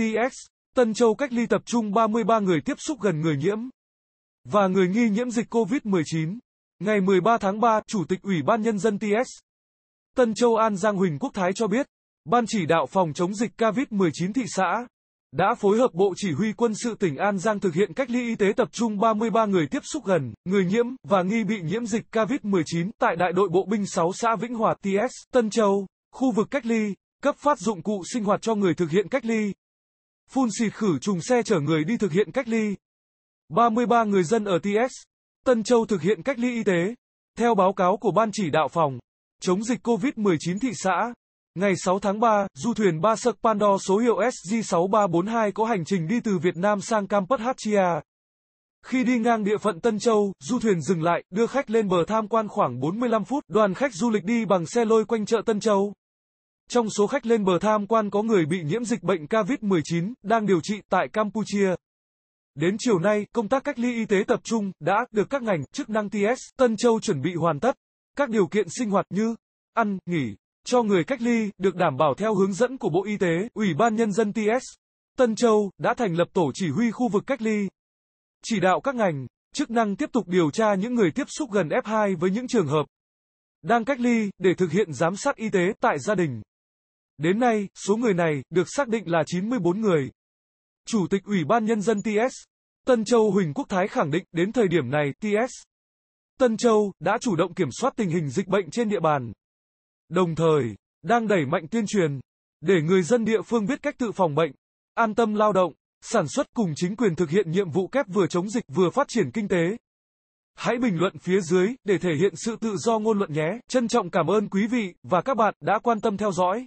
TX, Tân Châu cách ly tập trung 33 người tiếp xúc gần người nhiễm và người nghi nhiễm dịch COVID-19. Ngày 13 tháng 3, Chủ tịch Ủy ban Nhân dân TX Tân Châu An Giang Huỳnh Quốc Thái cho biết, Ban chỉ đạo phòng chống dịch COVID-19 thị xã đã phối hợp Bộ Chỉ huy quân sự tỉnh An Giang thực hiện cách ly y tế tập trung 33 người tiếp xúc gần, người nhiễm và nghi bị nhiễm dịch COVID-19 tại đại đội bộ binh 6 xã Vĩnh Hòa TX, Tân Châu, khu vực cách ly, cấp phát dụng cụ sinh hoạt cho người thực hiện cách ly phun xịt khử trùng xe chở người đi thực hiện cách ly. 33 người dân ở TX, Tân Châu thực hiện cách ly y tế. Theo báo cáo của Ban chỉ đạo phòng, chống dịch COVID-19 thị xã, ngày 6 tháng 3, du thuyền Ba Sực Pando số hiệu SG6342 có hành trình đi từ Việt Nam sang Campuchia. Khi đi ngang địa phận Tân Châu, du thuyền dừng lại, đưa khách lên bờ tham quan khoảng 45 phút, đoàn khách du lịch đi bằng xe lôi quanh chợ Tân Châu. Trong số khách lên bờ tham quan có người bị nhiễm dịch bệnh COVID-19 đang điều trị tại Campuchia. Đến chiều nay, công tác cách ly y tế tập trung đã được các ngành chức năng TS Tân Châu chuẩn bị hoàn tất. Các điều kiện sinh hoạt như ăn, nghỉ cho người cách ly được đảm bảo theo hướng dẫn của Bộ Y tế, Ủy ban nhân dân TS Tân Châu đã thành lập tổ chỉ huy khu vực cách ly. Chỉ đạo các ngành chức năng tiếp tục điều tra những người tiếp xúc gần F2 với những trường hợp đang cách ly để thực hiện giám sát y tế tại gia đình. Đến nay, số người này được xác định là 94 người. Chủ tịch Ủy ban Nhân dân TS, Tân Châu Huỳnh Quốc Thái khẳng định đến thời điểm này TS, Tân Châu đã chủ động kiểm soát tình hình dịch bệnh trên địa bàn. Đồng thời, đang đẩy mạnh tuyên truyền, để người dân địa phương biết cách tự phòng bệnh, an tâm lao động, sản xuất cùng chính quyền thực hiện nhiệm vụ kép vừa chống dịch vừa phát triển kinh tế. Hãy bình luận phía dưới để thể hiện sự tự do ngôn luận nhé. Trân trọng cảm ơn quý vị và các bạn đã quan tâm theo dõi.